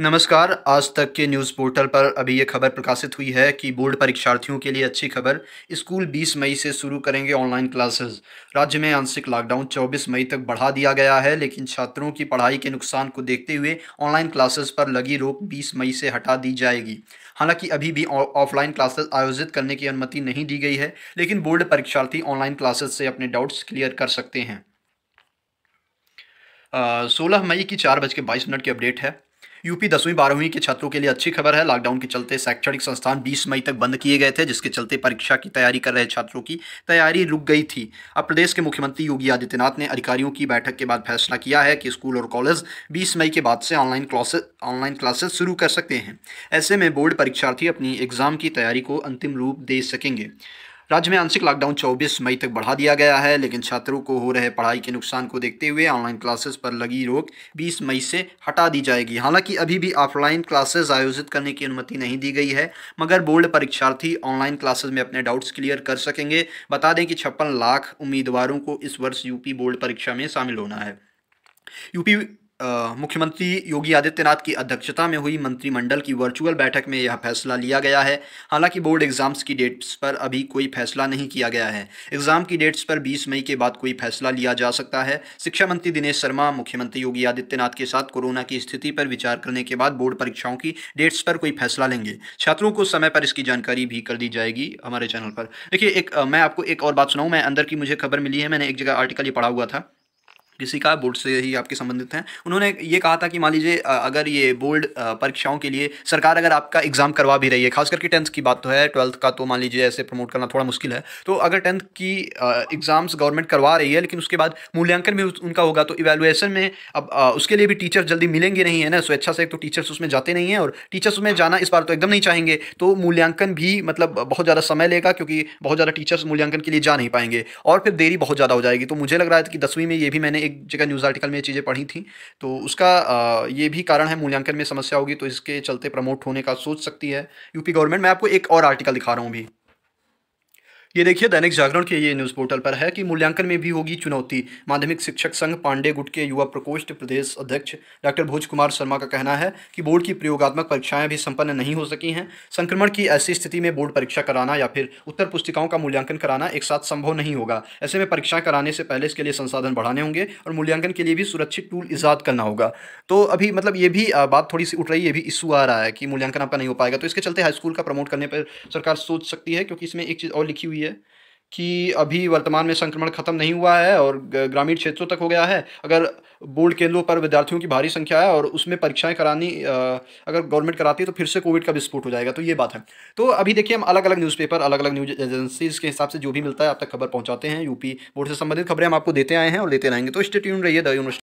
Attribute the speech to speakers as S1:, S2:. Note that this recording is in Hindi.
S1: नमस्कार आज तक के न्यूज़ पोर्टल पर अभी ये खबर प्रकाशित हुई है कि बोर्ड परीक्षार्थियों के लिए अच्छी खबर स्कूल 20 मई से शुरू करेंगे ऑनलाइन क्लासेस राज्य में आंशिक लॉकडाउन 24 मई तक बढ़ा दिया गया है लेकिन छात्रों की पढ़ाई के नुकसान को देखते हुए ऑनलाइन क्लासेस पर लगी रोक 20 मई से हटा दी जाएगी हालांकि अभी भी ऑफलाइन क्लासेस आयोजित करने की अनुमति नहीं दी गई है लेकिन बोर्ड परीक्षार्थी ऑनलाइन क्लासेस से अपने डाउट्स क्लियर कर सकते हैं सोलह मई की चार बज के बाईस मिनट की अपडेट है यूपी दसवीं बारहवीं के छात्रों के लिए अच्छी खबर है लॉकडाउन के चलते शैक्षणिक संस्थान 20 मई तक बंद किए गए थे जिसके चलते परीक्षा की तैयारी कर रहे छात्रों की तैयारी रुक गई थी अब प्रदेश के मुख्यमंत्री योगी आदित्यनाथ ने अधिकारियों की बैठक के बाद फैसला किया है कि स्कूल और कॉलेज बीस मई के बाद से ऑनलाइन क्लासेस ऑनलाइन क्लासेस शुरू कर सकते हैं ऐसे में बोर्ड परीक्षार्थी अपनी एग्जाम की तैयारी को अंतिम रूप दे सकेंगे राज्य में आंशिक लॉकडाउन 24 मई तक बढ़ा दिया गया है लेकिन छात्रों को हो रहे पढ़ाई के नुकसान को देखते हुए ऑनलाइन क्लासेस पर लगी रोक 20 मई से हटा दी जाएगी हालांकि अभी भी ऑफलाइन क्लासेस आयोजित करने की अनुमति नहीं दी गई है मगर बोर्ड परीक्षार्थी ऑनलाइन क्लासेस में अपने डाउट्स क्लियर कर सकेंगे बता दें कि छप्पन लाख उम्मीदवारों को इस वर्ष यूपी बोर्ड परीक्षा में शामिल होना है यूपी मुख्यमंत्री योगी आदित्यनाथ की अध्यक्षता में हुई मंत्रिमंडल की वर्चुअल बैठक में यह फैसला लिया गया है हालांकि बोर्ड एग्जाम्स की डेट्स पर अभी कोई फैसला नहीं किया गया है एग्जाम की डेट्स पर 20 मई के बाद कोई फैसला लिया जा सकता है शिक्षा मंत्री दिनेश शर्मा मुख्यमंत्री योगी आदित्यनाथ के साथ कोरोना की स्थिति पर विचार करने के बाद बोर्ड परीक्षाओं की डेट्स पर कोई फैसला लेंगे छात्रों को समय पर इसकी जानकारी भी कर दी जाएगी हमारे चैनल पर देखिए एक मैं आपको एक और बात सुनाऊँ मैं अंदर की मुझे खबर मिली है मैंने एक जगह आर्टिकल ये पढ़ा हुआ था किसी का बोर्ड से ही आपके संबंधित हैं उन्होंने ये कहा था कि मान लीजिए अगर ये बोर्ड परीक्षाओं के लिए सरकार अगर आपका एग्ज़ाम करवा भी रही है खास करके टेंथ की बात तो है ट्वेल्थ का तो मान लीजिए ऐसे प्रमोट करना थोड़ा मुश्किल है तो अगर टेंथ की एग्ज़ाम्स गवर्नमेंट करवा रही है लेकिन उसके बाद मूल्यांकन भी उनका होगा तो इवेलुएसन में अब उसके लिए भी टीचर जल्दी मिलेंगे नहीं है ना स्वेच्छा से एक तो टीचर्स उसमें जाते नहीं हैं और टीचर्स उसमें जाना इस बार तो एकदम नहीं चाहेंगे तो मूल्यांकन भी मतलब बहुत ज़्यादा समय लेगा क्योंकि बहुत ज़्यादा टीचर्स मूल्यांकन के लिए जा नहीं पाएंगे और फिर देरी बहुत ज़्यादा हो जाएगी तो मुझे लग रहा है कि दसवीं में ये भी मैंने एक एक जगह न्यूज़ आर्टिकल में ये चीज़ें पढ़ी थी तो उसका ये भी कारण है मूल्यांकन में समस्या होगी तो इसके चलते प्रमोट होने का सोच सकती है यूपी गवर्नमेंट मैं आपको एक और आर्टिकल दिखा रहा हूँ अभी ये देखिए दैनिक जागरण के ये न्यूज़ पोर्टल पर है कि मूल्यांकन में भी होगी चुनौती माध्यमिक शिक्षक संघ पांडे गुट के युवा प्रकोष्ठ प्रदेश अध्यक्ष डॉक्टर भोज कुमार शर्मा का कहना है कि बोर्ड की प्रयोगात्मक परीक्षाएं भी संपन्न नहीं हो सकी हैं संक्रमण की ऐसी स्थिति में बोर्ड परीक्षा कराना या फिर उत्तर पुस्तिकाओं का मूल्यांकन कराना एक साथ संभव नहीं होगा ऐसे में परीक्षाएं कराने से पहले इसके लिए संसाधन बढ़ाने होंगे और मूल्यांकन के लिए भी सुरक्षित टूल ईजाद करना होगा तो अभी मतलब ये भी बात थोड़ी सी उठ रही है ये भी इशू आ रहा है कि मूल्यांकन आपका नहीं हो पाएगा तो इसके चलते हाई स्कूल का प्रमोट करने पर सरकार सोच सकती है क्योंकि इसमें एक चीज़ और लिखी हुई है कि अभी वर्तमान में संक्रमण खत्म नहीं हुआ है और ग्रामीण क्षेत्रों तक हो गया है अगर बोर्ड केंद्रों पर विद्यार्थियों की भारी संख्या है और उसमें परीक्षाएं करानी अगर गवर्नमेंट कराती है तो फिर से कोविड का विस्फोट हो जाएगा तो ये बात है तो अभी देखिए हम अलग अलग न्यूज़पेपर अलग अलग न्यूज एजेंसीज के हिसाब से जो भी मिलता है आप तक खबर पहुँचाते हैं यूपी बोर्ड से संबंधित खबरें हम आपको देते आए हैं और लेते रहेंगे तो स्टेट रहिए द यूनिवर्सिटी